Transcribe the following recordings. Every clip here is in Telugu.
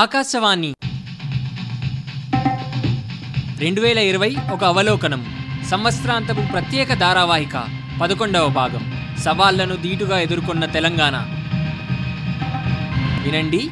ఆకాశవాణి రెండు వేల ఇరవై ఒక అవలోకనం సంవత్సరాంతపు ప్రత్యేక ధారావాహిక పదకొండవ భాగం సవాళ్లను ధీటుగా ఎదుర్కొన్న తెలంగాణ వినండి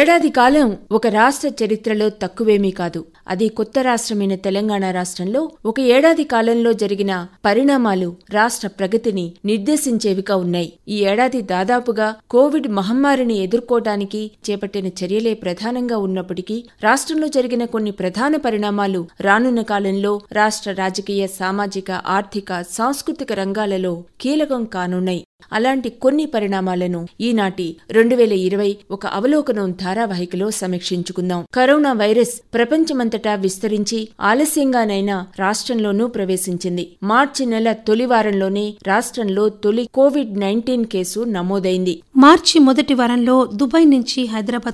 ఏడాది కాలం ఒక రాష్ట్ర చరిత్రలో తక్కువేమీ కాదు అది కొత్త రాష్ట్రమైన తెలంగాణ రాష్ట్రంలో ఒక ఏడాది కాలంలో జరిగిన పరిణామాలు రాష్ట్ర ప్రగతిని నిర్దేశించేవిగా ఉన్నాయి ఈ ఏడాది దాదాపుగా కోవిడ్ మహమ్మారిని ఎదుర్కోవటానికి చేపట్టిన చర్యలే ప్రధానంగా ఉన్నప్పటికీ రాష్ట్రంలో జరిగిన కొన్ని ప్రధాన పరిణామాలు రానున్న కాలంలో రాష్ట్ర రాజకీయ సామాజిక ఆర్థిక సాంస్కృతిక రంగాలలో కీలకం కానున్నాయి అలాంటి కొన్ని పరిణామాలను ఈనాటి రెండు వేల ఇరవై ఒక అవలోకనం ధారావాహికలో సమీక్షించుకుందాం కరోనా వైరస్ ప్రపంచమంతా దేశమంతటా విస్తరించి ఆలస్యంగానైనా రాష్ట్రంలోనూ ప్రవేశించింది మార్చి నెల తొలి వారంలోనే రాష్ట్రంలో తొలి కోవిడ్ నైన్టీన్ కేసు నమోదైంది మార్చి మొదటి వారంలో దుబాయ్ నుంచి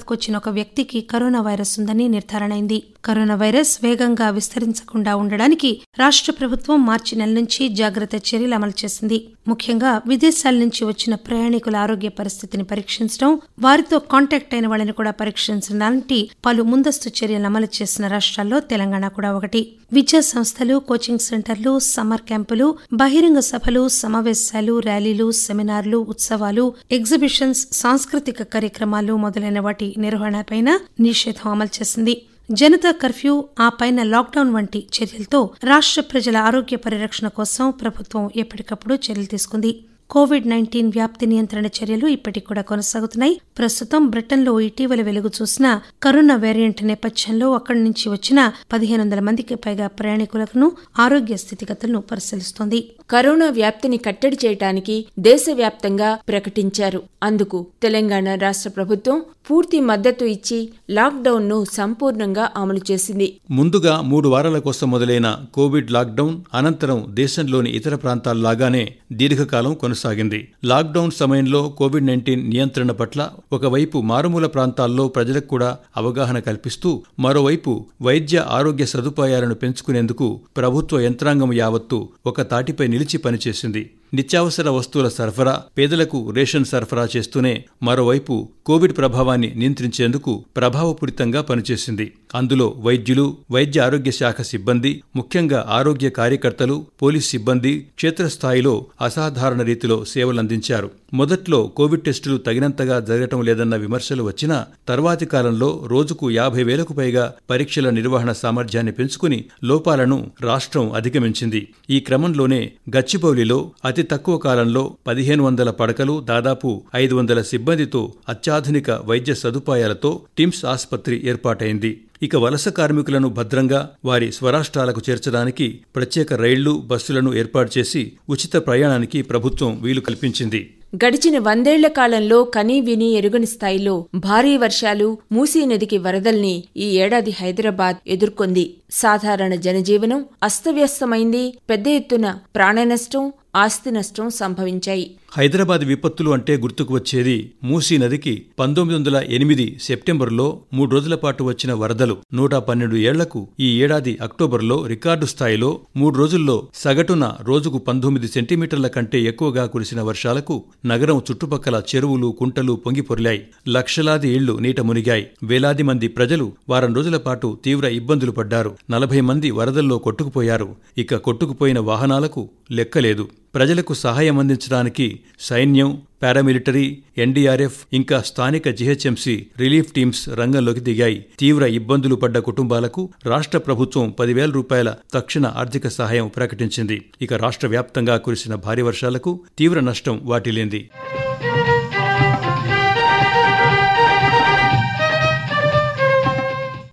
కు వచ్చిన ఒక వ్యక్తికి కరోనా వైరస్ ఉందని నిర్ధారణైంది కరోనా వైరస్ వేగంగా విస్తరించకుండా ఉండడానికి రాష్ట్ర ప్రభుత్వం మార్చి నెల నుంచి జాగ్రత్త చర్యలు అమలు చేసింది ముఖ్యంగా విదేశాల నుంచి వచ్చిన ప్రయాణికుల ఆరోగ్య పరిస్థితిని పరీక్షించడం వారితో కాంటాక్ట్ అయిన వాళ్ళని కూడా పరీక్షించడం లాంటి పలు ముందస్తు చర్యలు అమలు చేసిన రాష్ట్ర రాష్ట్రాల్లో తెలంగాణ కూడా ఒకటి విద్యా సంస్థలు కోచింగ్ సెంటర్లు సమ్మర్ క్యాంపులు బహిరంగ సభలు సమావేశాలు ర్యాలీలు సెమినార్లు ఉత్సవాలు ఎగ్జిబిషన్స్ సాంస్కృతిక కార్యక్రమాలు మొదలైన వాటి నిర్వహణపై నిషేధం అమలు చేసింది జనతా కర్ఫ్యూ ఆ పైన లాక్డౌన్ వంటి చర్యలతో రాష్ట్ర ప్రజల ఆరోగ్య పరిరక్షణ కోసం ప్రభుత్వం ఎప్పటికప్పుడు చర్యలు తీసుకుంది కోవిడ్ నైన్టీన్ వ్యాప్తి నియంత్రణ చర్యలు ఇప్పటికి కూడా కొనసాగుతున్నాయి ప్రస్తుతం బ్రిటన్లో ఇటీవల వెలుగు చూసిన కరోనా వేరియంట్ నేపథ్యంలో అక్కడి నుంచి వచ్చిన పదిహేను వందల మందికి పైగా ప్రయాణికులను ఆరోగ్య స్థితిగతులను పరిశీలిస్తోంది కరోనా వ్యాప్తిని కట్టడి చేయడానికి దేశవ్యాప్తంగా ప్రకటించారు అందుకు తెలంగాణ రాష్ట్ర ప్రభుత్వం పూర్తి మద్దతు ఇచ్చి లాక్డౌన్ ను సంపూర్ణంగా అమలు చేసింది ముందుగా మూడు వారాల కోసం మొదలైన కోవిడ్ లాక్డౌన్ అనంతరం దేశంలోని ఇతర ప్రాంతాల్లాగానే దీర్ఘకాలం కొనసాగింది కొనసాగింది లాక్డౌన్ సమయంలో కోవిడ్ నైన్టీన్ నియంత్రణ పట్ల ఒకవైపు మారుమూల ప్రాంతాల్లో ప్రజలకు కూడా అవగాహన కల్పిస్తూ మరోవైపు వైద్య ఆరోగ్య సదుపాయాలను పెంచుకునేందుకు ప్రభుత్వ యంత్రాంగం యావత్తు ఒక తాటిపై నిలిచి పనిచేసింది నిత్యావసర వస్తువుల సరఫరా పేదలకు రేషన్ సరఫరా చేస్తూనే మరోవైపు కోవిడ్ ప్రభావాన్ని నియంత్రించేందుకు ప్రభావపూరితంగా పనిచేసింది అందులో వైద్యులు వైద్య ఆరోగ్య శాఖ సిబ్బంది ముఖ్యంగా ఆరోగ్య కార్యకర్తలు పోలీస్ సిబ్బంది క్షేత్రస్థాయిలో అసాధారణ రీతిలో సేవలందించారు మొదట్లో కోవిడ్ టెస్టులు తగినంతగా జరగటం లేదన్న విమర్శలు వచ్చినా తర్వాతి కాలంలో రోజుకు యాభై వేలకు పైగా పరీక్షల నిర్వహణ సామర్థ్యాన్ని పెంచుకుని లోపాలను రాష్ట్రం అధిగమించింది ఈ క్రమంలోనే గచ్చిబౌలిలో అతి అతి తక్కువ కాలంలో పదిహేను వందల పడకలు దాదాపు ఐదు వందల సిబ్బందితో అత్యాధునిక వైద్య సదుపాయాలతో టిమ్స్ ఆసుపత్రి ఏర్పాటైంది ఇక వలస కార్మికులను భద్రంగా వారి స్వరాష్ట్రాలకు చేర్చడానికి ప్రత్యేక రైళ్లు బస్సులను ఏర్పాటు చేసి ఉచిత ప్రయాణానికి ప్రభుత్వం వీలు కల్పించింది గడిచిన వందేళ్ల కాలంలో కనీ విని ఎరుగని స్థాయిలో భారీ వర్షాలు మూసీ నదికి వరదల్ని ఈ ఏడాది హైదరాబాద్ ఎదుర్కొంది సాధారణ జనజీవనం అస్తవ్యస్తమైంది పెద్ద ఎత్తున ప్రాణ నష్టం ఆస్తి నష్టం సంభవించాయి హైదరాబాద్ విపత్తులు అంటే గుర్తుకు వచ్చేది మూసీ నదికి పంతొమ్మిది వందల ఎనిమిది సెప్టెంబర్లో మూడు రోజుల పాటు వచ్చిన వరదలు నూట పన్నెండు ఏళ్లకు ఈ ఏడాది అక్టోబర్లో రికార్డు స్థాయిలో మూడు రోజుల్లో సగటున రోజుకు పంతొమ్మిది సెంటీమీటర్ల కంటే ఎక్కువగా కురిసిన వర్షాలకు నగరం చుట్టుపక్కల చెరువులు కుంటలు పొంగిపొరిలాయి లక్షలాది ఇళ్లు నీట మునిగాయి వేలాది మంది ప్రజలు వారం రోజుల పాటు తీవ్ర ఇబ్బందులు పడ్డారు నలభై మంది వరదల్లో కొట్టుకుపోయారు ఇక కొట్టుకుపోయిన వాహనాలకు లెక్కలేదు ప్రజలకు సహాయం అందించడానికి సైన్యం పారామిలిటరీ ఎన్డీఆర్ఎఫ్ ఇంకా స్థానిక జీహెచ్ఎంసీ రిలీఫ్ టీమ్స్ రంగంలోకి దిగాయి తీవ్ర ఇబ్బందులు పడ్డ కుటుంబాలకు రాష్ట్ర ప్రభుత్వం పదివేల రూపాయల తక్షణ ఆర్థిక సహాయం ప్రకటించింది ఇక రాష్ట్ర వ్యాప్తంగా కురిసిన భారీ వర్షాలకు తీవ్ర నష్టం వాటిల్లింది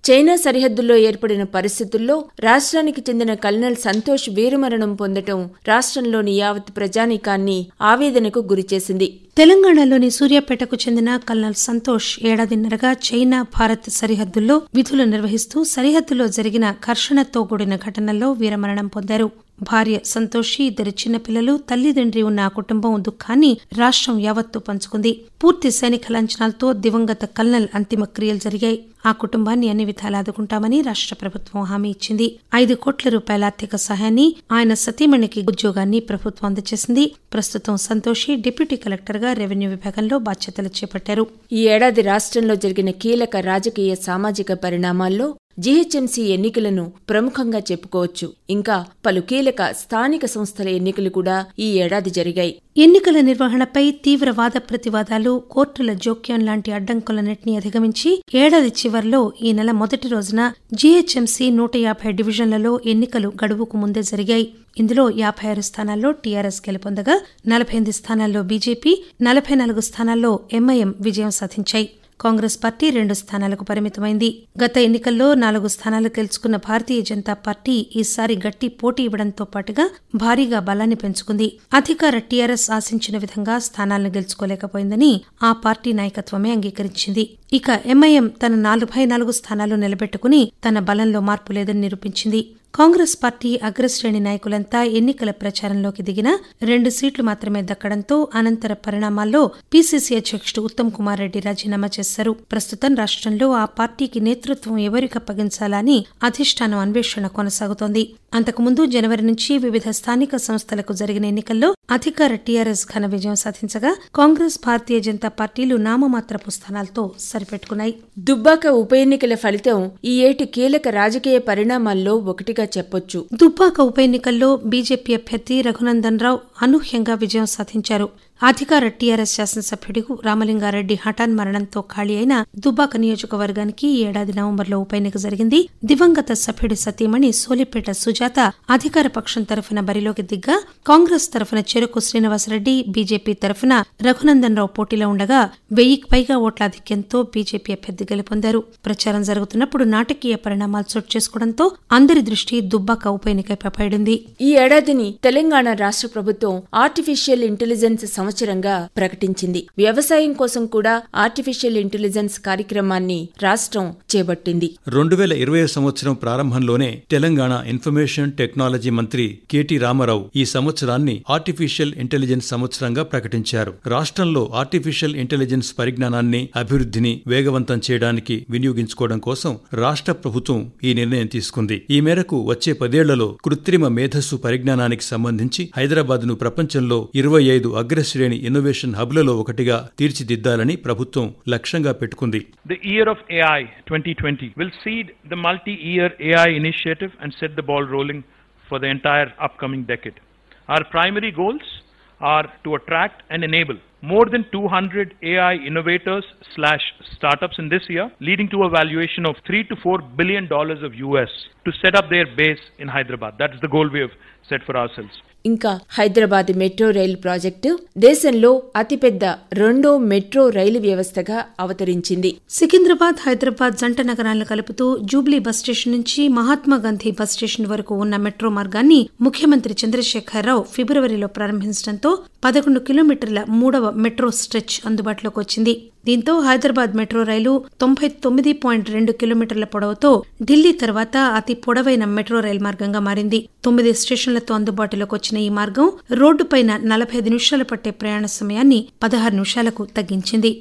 చైనా సరిహద్దుల్లో ఏర్పడిన పరిస్థితుల్లో రాష్ట్రానికి చెందిన కల్నల్ సంతోష్ వీరమరణం పొందటం రాష్ట్రంలోని యావత్ ప్రజానీకాన్ని ఆవేదనకు గురిచేసింది తెలంగాణలోని సూర్యాపేటకు చెందిన కల్నల్ సంతోష్ ఏడాదిన్నరగా చైనా భారత్ సరిహద్దుల్లో విధులు నిర్వహిస్తూ సరిహద్దులో జరిగిన ఘర్షణతో కూడిన ఘటనల్లో వీరమరణం పొందారు భార్య సంతోషి ఇద్దరు చిన్నపిల్లలు తల్లిదండ్రి ఉన్న ఆ కుటుంబం దుఃఖాన్ని రాష్ట్రం యావత్తు పంచుకుంది పూర్తి సైనిక లంచనాలతో దివంగత కల్నల్ అంతిమ క్రియలు జరిగాయి ఆ కుటుంబాన్ని అన్ని విధాలు ఆదుకుంటామని రాష్ట్ర ప్రభుత్వం హామీ ఇచ్చింది ఐదు కోట్ల రూపాయల ఆర్థిక సహాయాన్ని ఆయన సతీమణికి ఉద్యోగాన్ని ప్రభుత్వం అందజేసింది ప్రస్తుతం సంతోషి డిప్యూటీ కలెక్టర్ డైరెక్టర్గా రెవెన్యూ విభాగంలో బాధ్యతలు చేపట్టారు ఈ ఏడాది రాష్ట్రంలో జరిగిన కీలక రాజకీయ సామాజిక పరిణామాల్లో జీహెచ్ఎంసీ ఎన్నికలను ప్రముఖంగా చెప్పుకోవచ్చు ఇంకా పలు కీలక స్థానిక సంస్థల ఎన్నికలు కూడా ఈ ఏడాది జరిగాయి ఎన్నికల నిర్వహణపై తీవ్ర వాద ప్రతివాదాలు కోర్టుల జోక్యం లాంటి అడ్డంకులన్నింటినీ అధిగమించి ఏడాది చివరిలో ఈ నెల మొదటి రోజున జీహెచ్ఎంసీ నూట యాభై డివిజన్లలో ఎన్నికలు గడువుకు ముందే జరిగాయి ఇందులో యాభై ఆరు స్థానాల్లో టీఆర్ఎస్ గెలుపొందగా నలభై ఎనిమిది స్థానాల్లో బీజేపీ నలభై నాలుగు స్థానాల్లో ఎంఐఎం విజయం సాధించాయి కాంగ్రెస్ పార్టీ రెండు స్థానాలకు పరిమితమైంది గత ఎన్నికల్లో నాలుగు స్థానాలు గెలుచుకున్న భారతీయ జనతా పార్టీ ఈసారి గట్టి పోటీ ఇవ్వడంతో పాటుగా భారీగా బలాన్ని పెంచుకుంది అధికార టీఆర్ఎస్ ఆశించిన విధంగా స్థానాలను గెలుచుకోలేకపోయిందని ఆ పార్టీ నాయకత్వమే అంగీకరించింది ఇక ఎంఐఎం తన నలభై నాలుగు స్థానాలు నిలబెట్టుకుని తన బలంలో మార్పు లేదని నిరూపించింది కాంగ్రెస్ పార్టీ అగ్రశ్రేణి నాయకులంతా ఎన్నికల ప్రచారంలోకి దిగినా రెండు సీట్లు మాత్రమే దక్కడంతో అనంతర పరిణామాల్లో పీసీసీ అధ్యక్షుడు ఉత్తమ్ కుమార్ రెడ్డి రాజీనామా చేశారు ప్రస్తుతం రాష్ట్రంలో ఆ పార్టీకి నేతృత్వం ఎవరికి అప్పగించాలని అధిష్టానం అన్వేషణ కొనసాగుతోంది అంతకుముందు జనవరి నుంచి వివిధ స్థానిక సంస్థలకు జరిగిన ఎన్నికల్లో అధికార టీఆర్ఎస్ ఘన విజయం సాధించగా కాంగ్రెస్ భారతీయ జనతా పార్టీలు నామమాత్రపు స్థానాలతో సరిపెట్టుకున్నాయి దుబ్బాక ఉప ఎన్నికల ఫలితం ఈ ఏటి కీలక రాజకీయ పరిణామాల్లో ఒకటిగా చెప్పొచ్చు దుబ్బాక ఉప ఎన్నికల్లో బీజేపీ అభ్యర్థి రఘునందన్ రావు అనూహ్యంగా విజయం సాధించారు అధికార టీఆర్ఎస్ శాసనసభ్యుడికు రామలింగారెడ్డి హఠాన్ మరణంతో ఖాళీ అయిన దుబ్బాక నియోజకవర్గానికి ఈ ఏడాది నవంబర్లో ఉప ఎన్నిక జరిగింది దివంగత సభ్యుడి సతీమణి సోలిపేట సుజాత అధికార పక్షం తరఫున బరిలోకి దిగ్గా కాంగ్రెస్ తరఫున చెరుకు శ్రీనివాసరెడ్డి బీజేపీ తరఫున రఘునందన్ రావు పోటీలో ఉండగా వెయ్యికి పైగా ఓట్ల ఆధిక్యంతో బీజేపీ అభ్యర్థి గెలుపొందారు ప్రచారం జరుగుతున్నప్పుడు నాటకీయ పరిణామాలు చోటు చేసుకోవడంతో అందరి దృష్టి దుబ్బాక ఉప ఎన్నికపై పడింది ఈ ఏడాదిని తెలంగాణ రాష్ట్ర ప్రభుత్వం ఆర్టిఫిషియల్ ఇంటెలిజెన్స్ సంవత్సరంగా ప్రకటించింది వ్యవసాయం కోసం కూడా ఆర్టిఫిషియల్ ఇంటెలిజెన్స్ కార్యక్రమాన్ని రాష్ట్రం చేపట్టింది రెండు వేల ఇరవై సంవత్సరం ప్రారంభంలోనే తెలంగాణ ఇన్ఫర్మేషన్ టెక్నాలజీ మంత్రి కెటి రామారావు ఈ సంవత్సరాన్ని ఆర్టిఫిషియల్ ఇంటెలిజెన్స్ సంవత్సరంగా ప్రకటించారు రాష్ట్రంలో ఆర్టిఫిషియల్ ఇంటెలిజెన్స్ పరిజ్ఞానాన్ని అభివృద్ధిని వేగవంతం చేయడానికి వినియోగించుకోవడం కోసం రాష్ట్ర ప్రభుత్వం ఈ నిర్ణయం తీసుకుంది ఈ మేరకు వచ్చే పదేళ్లలో కృత్రిమ మేధస్సు పరిజ్ఞానానికి సంబంధించి హైదరాబాద్ ను ప్రపంచంలో ఇరవై ఐదు అగ్రశ్రేణి The year of AI 2020 will seed the multi-year AI initiative and set the ball rolling for the entire upcoming decade. Our primary goals are to attract and enable more than 200 AI innovators slash startups in this year, leading to a valuation of three to four billion dollars of US to set up their base in Hyderabad. That's the goal we have set for ourselves. ఇంకా హైదరాబాద్ మెట్రో రైలు ప్రాజెక్టు దేశంలో అతిపెద్ద రెండో మెట్రో రైలు వ్యవస్థగా అవతరించింది సికింద్రాబాద్ హైదరాబాద్ జంట నగరాలను కలుపుతూ జూబ్లీ బస్ స్టేషన్ నుంచి మహాత్మా గాంధీ బస్ స్టేషన్ వరకు ఉన్న మెట్రో మార్గాన్ని ముఖ్యమంత్రి చంద్రశేఖరరావు ఫిబ్రవరిలో ప్రారంభించడంతో పదకొండు కిలోమీటర్ల మూడవ మెట్రో స్ట్రెచ్ అందుబాటులోకి వచ్చింది దీంతో హైదరాబాద్ మెట్రో రైలు తొంభై తొమ్మిది పాయింట్ రెండు కిలోమీటర్ల పొడవుతో ఢిల్లీ తర్వాత అతి పొడవైన మెట్రో రైలు మార్గంగా మారింది తొమ్మిది స్టేషన్లతో అందుబాటులోకి వచ్చిన ఈ మార్గం రోడ్డుపైన నలభై ఐదు నిమిషాలు పట్టే ప్రయాణ సమయాన్ని పదహారు నిమిషాలకు తగ్గించింది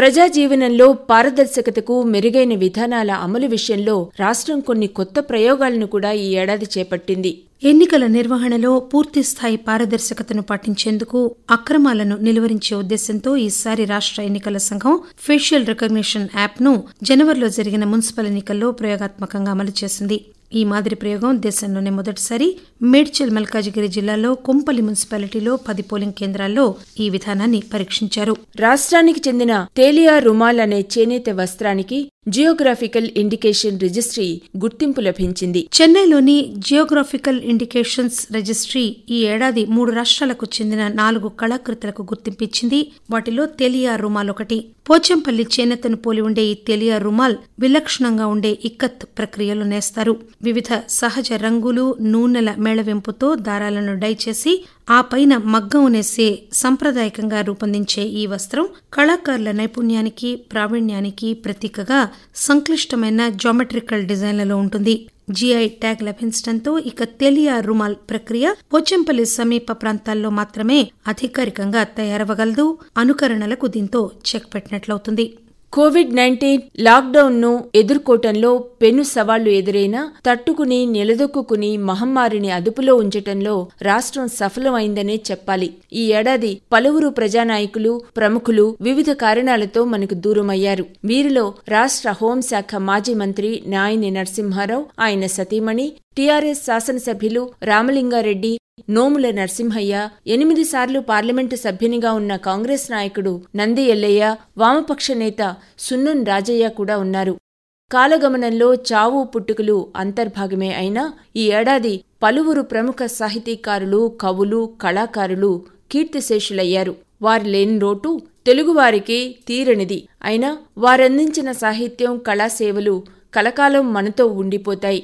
ప్రజా జీవనంలో పారదర్శకతకు మెరుగైన విధానాల అమలు విషయంలో రాష్ట్రం కొన్ని కొత్త ప్రయోగాలను కూడా ఈ ఏడాది చేపట్టింది ఎన్నికల నిర్వహణలో పూర్తిస్థాయి పారదర్శకతను పాటించేందుకు అక్రమాలను నిలువరించే ఉద్దేశంతో ఈసారి రాష్ట ఎన్నికల సంఘం ఫేషియల్ రికగ్నిషన్ యాప్ను జనవరిలో జరిగిన మున్సిపల్ ఎన్నికల్లో ప్రయోగాత్మకంగా అమలు చేసింది ఈ మాదిరి ప్రయోగం దేశంలోనే మొదటిసారి మేడ్చల్ మల్కాజిగిరి జిల్లాలో కొంపల్లి మున్సిపాలిటీలో పది పోలింగ్ కేంద్రాల్లో ఈ విధానాన్ని పరీక్షించారు రాష్ట్రానికి చెందిన తేలియా రుమాల్ అనే చేనేత వస్త్రానికి జియోగ్రాఫికల్ ఇండికేషన్ రిజిస్ట్రీ గుర్తింపు లభించింది చెన్నైలోని జియోగ్రాఫికల్ ఇండికేషన్స్ రిజిస్ట్రీ ఈ ఏడాది మూడు రాష్ట్రాలకు చెందిన నాలుగు కళాకృతులకు గుర్తింపించింది వాటిలో తెలియా రుమాల్ ఒకటి పోచంపల్లి చేనేతను పోలి ఉండే ఈ తెలియా రుమాల్ విలక్షణంగా ఉండే ఇక్కత్ ప్రక్రియలు నేస్తారు వివిధ సహజ రంగులు నూనెల మేళవింపుతో దారాలను డై చేసి ఆ పైన మగ్గం నేసే సంప్రదాయకంగా రూపొందించే ఈ వస్త్రం కళాకారుల నైపుణ్యానికి ప్రావీణ్యానికి ప్రతీకగా సంక్లిష్టమైన జామెట్రికల్ డిజైన్లలో ఉంటుంది జీఐ ట్యాగ్ లభించడంతో ఇక తెలియా రుమాల్ ప్రక్రియ పోచంపల్లి సమీప ప్రాంతాల్లో మాత్రమే అధికారికంగా తయారవ్వగలదు అనుకరణలకు దీంతో చెక్ పెట్టినట్లవుతుంది కోవిడ్ నైన్టీన్ లాక్డౌన్ ను ఎదుర్కోవటంలో పెను సవాళ్లు ఎదురైనా తట్టుకుని నిలదొక్కుని మహమ్మారిని అదుపులో ఉంచటంలో రాష్ట్రం సఫలమైందనే చెప్పాలి ఈ ఏడాది పలువురు ప్రజానాయకులు ప్రముఖులు వివిధ కారణాలతో మనకు దూరమయ్యారు వీరిలో రాష్ట్ర హోంశాఖ మాజీ మంత్రి నాయని నరసింహారావు ఆయన సతీమణి టీఆర్ఎస్ శాసనసభ్యులు రామలింగారెడ్డి నోముల నరసింహయ్య ఎనిమిది సార్లు పార్లమెంటు సభ్యునిగా ఉన్న కాంగ్రెస్ నాయకుడు నంది ఎల్లయ్య వామపక్ష నేత సున్నన్ రాజయ్య కూడా ఉన్నారు కాలగమనంలో చావు పుట్టుకులు అంతర్భాగమే అయినా ఈ ఏడాది పలువురు ప్రముఖ సాహితీకారులు కవులు కళాకారులు కీర్తిశేషులయ్యారు వారు లేని రోటు తెలుగువారికి తీరనిది అయినా వారందించిన సాహిత్యం కళాసేవలు కలకాలం మనతో ఉండిపోతాయి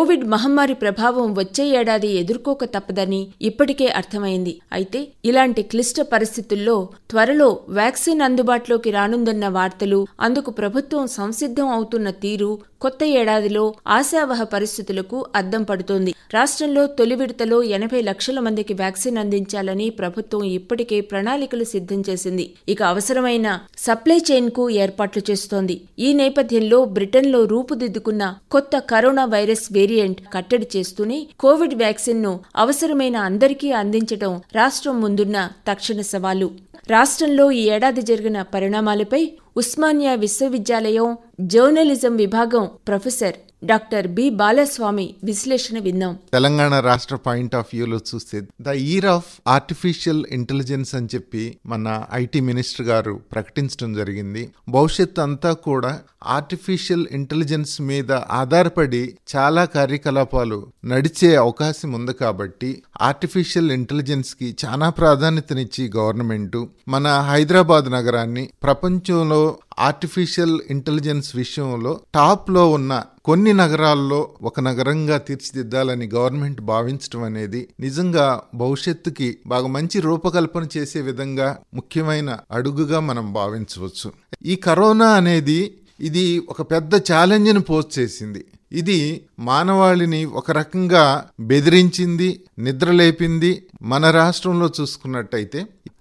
కోవిడ్ మహమ్మారి ప్రభావం వచ్చే ఏడాది ఎదుర్కోక తప్పదని ఇప్పటికే అర్థమైంది అయితే ఇలాంటి క్లిష్ట పరిస్థితుల్లో త్వరలో వ్యాక్సిన్ అందుబాటులోకి రానుందన్న వార్తలు అందుకు ప్రభుత్వం సంసిద్ధం అవుతున్న తీరు కొత్త ఏడాదిలో ఆశావహ పరిస్థితులకు అద్దం పడుతోంది రాష్ట్రంలో తొలి విడతలో ఎనభై లక్షల మందికి వ్యాక్సిన్ అందించాలని ప్రభుత్వం ఇప్పటికే ప్రణాళికలు సిద్ధం చేసింది ఇక అవసరమైన సప్లై చైన్ కు ఏర్పాట్లు చేస్తోంది ఈ నేపథ్యంలో బ్రిటన్లో రూపుదిద్దుకున్న కొత్త కరోనా వైరస్ వేరి వేరియంట్ కట్టడి చేస్తూనే కోవిడ్ వ్యాక్సిన్ ను అవసరమైన అందరికీ అందించడం రాష్ట్రం ముందున్న తక్షణ సవాలు రాష్ట్రంలో ఈ ఏడాది జరిగిన పరిణామాలపై ఉస్మానియా విశ్వవిద్యాలయం జర్నలిజం విభాగం ప్రొఫెసర్ డాక్టర్ బి బాలస్వామి విశ్లేషణ విన్నాం తెలంగాణ రాష్ట్ర పాయింట్ ఆఫ్ వ్యూలో చూస్తే the year of artificial intelligence అని చెప్పి మన ఐటీ మినిస్టర్ గారు ప్రకటించడం జరిగింది భవిష్యత్తు అంతా కూడా ఆర్టిఫిషియల్ ఇంటెలిజెన్స్ మీద ఆధారపడి చాలా కార్యకలాపాలు నడిచే అవకాశం ఉంది కాబట్టి ఆర్టిఫిషియల్ ఇంటెలిజెన్స్ కి చాలా ప్రాధాన్యతనిచ్చి గవర్నమెంట్ మన హైదరాబాద్ నగరాన్ని ప్రపంచంలో ఆర్టిఫిషియల్ ఇంటెలిజెన్స్ విషయంలో టాప్లో ఉన్న కొన్ని నగరాల్లో ఒక నగరంగా తీర్చిదిద్దాలని గవర్నమెంట్ భావించడం అనేది నిజంగా భవిష్యత్తుకి బాగా మంచి రూపకల్పన చేసే విధంగా ముఖ్యమైన అడుగుగా మనం భావించవచ్చు ఈ కరోనా అనేది ఇది ఒక పెద్ద ఛాలెంజ్ని పోస్ట్ చేసింది ఇది మానవాళిని ఒక రకంగా బెదిరించింది నిద్రలేపింది మన రాష్ట్రంలో చూసుకున్నట్టయితే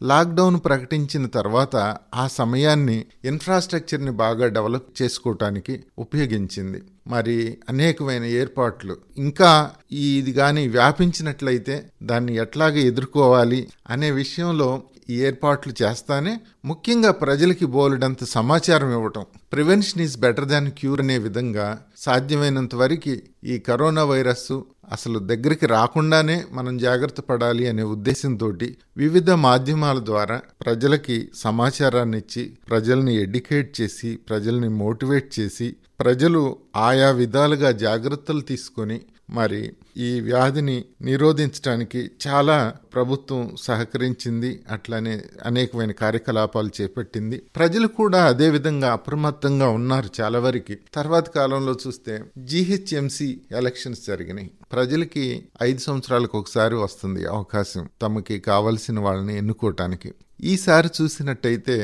లాక్డౌన్ ప్రకటించిన తర్వాత ఆ సమయాన్ని ఇన్ఫ్రాస్ట్రక్చర్ని బాగా డెవలప్ చేసుకోవటానికి ఉపయోగించింది మరి అనేకమైన ఏర్పాట్లు ఇంకా ఇది కానీ వ్యాపించినట్లయితే దాన్ని ఎట్లాగే ఎదుర్కోవాలి అనే విషయంలో ఈ ఏర్పాట్లు చేస్తానే ముఖ్యంగా ప్రజలకి బోలెడంత సమాచారం ఇవ్వటం prevention is better than cure అనే విధంగా సాధ్యమైనంత వరకు ఈ కరోనా వైరస్ అసలు దగ్గరికి రాకుండానే మనం జాగ్రత్త పడాలి అనే ఉద్దేశంతో వివిధ మాధ్యమాల ద్వారా ప్రజలకి సమాచారాన్ని ఇచ్చి ప్రజల్ని ఎడ్యుకేట్ చేసి ప్రజల్ని మోటివేట్ చేసి ప్రజలు ఆయా విధాలుగా జాగ్రత్తలు తీసుకొని మరి ఈ వ్యాధిని నిరోధించడానికి చాలా ప్రభుత్వం సహకరించింది అట్లానే అనేకమైన కార్యకలాపాలు చేపట్టింది ప్రజలు కూడా అదే విధంగా అప్రమత్తంగా ఉన్నారు చాలా వరకు తర్వాత కాలంలో చూస్తే జిహెచ్ఎంసి ఎలక్షన్స్ జరిగినాయి ప్రజలకి ఐదు సంవత్సరాలకు ఒకసారి వస్తుంది అవకాశం తమకి కావలసిన వాళ్ళని ఎన్నుకోవటానికి ఈసారి చూసినట్టయితే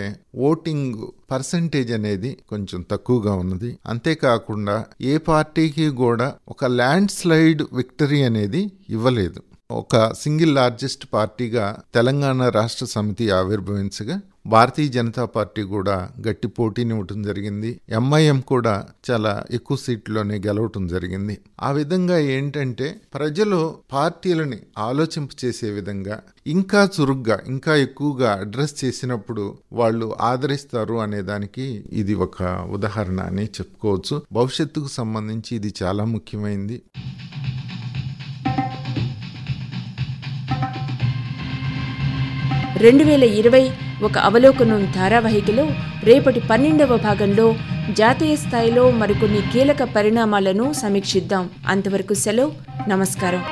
ఓటింగ్ పర్సంటేజ్ అనేది కొంచెం తక్కువగా ఉన్నది అంతేకాకుండా ఏ పార్టీకి కూడా ఒక ల్యాండ్ స్లైడ్ విక్టరీ అనేది ఇవ్వలేదు ఒక సింగిల్ లార్జెస్ట్ పార్టీగా తెలంగాణ రాష్ట్ర సమితి ఆవిర్భవించగా భారతీయ జనతా పార్టీ కూడా గట్టి పోటీని ఇవ్వటం జరిగింది ఎంఐఎం కూడా చాలా ఎక్కువ సీట్లోనే గెలవటం జరిగింది ఆ విధంగా ఏంటంటే ప్రజలు పార్టీలని ఆలోచింపచేసే విధంగా ఇంకా చురుగ్గా ఇంకా ఎక్కువగా అడ్రస్ చేసినప్పుడు వాళ్ళు ఆదరిస్తారు అనే దానికి ఇది ఒక ఉదాహరణ అని చెప్పుకోవచ్చు భవిష్యత్తుకు సంబంధించి ఇది చాలా ముఖ్యమైంది రెండు వేల ఇరవై ఒక అవలోకనం ధారావాహికలో రేపటి పన్నెండవ భాగంలో జాతీయ స్థాయిలో మరికొన్ని కీలక పరిణామాలను సమీక్షిద్దాం అంతవరకు సెలవు నమస్కారం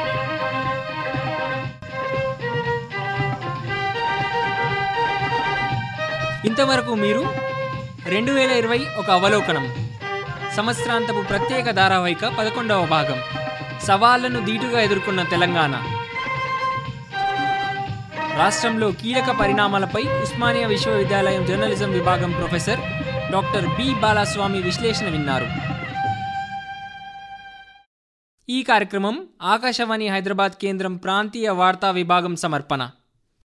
ఇంతవరకు మీరు రెండు వేల ఇరవై ఒక అవలోకనం సంవత్సరాంతపు ప్రత్యేక ధారావాహిక పదకొండవ భాగం సవాళ్లను దీటుగా ఎదుర్కొన్న తెలంగాణ రాష్ట్రంలో కీలక పరిణామాలపై ఉస్మానియా విశ్వవిద్యాలయం జర్నలిజం విభాగం ప్రొఫెసర్ డాక్టర్ బి బాలస్వామి విశ్లేషణ విన్నారు ఈ కార్యక్రమం ఆకాశవాణి హైదరాబాద్ కేంద్రం ప్రాంతీయ వార్తా విభాగం సమర్పణ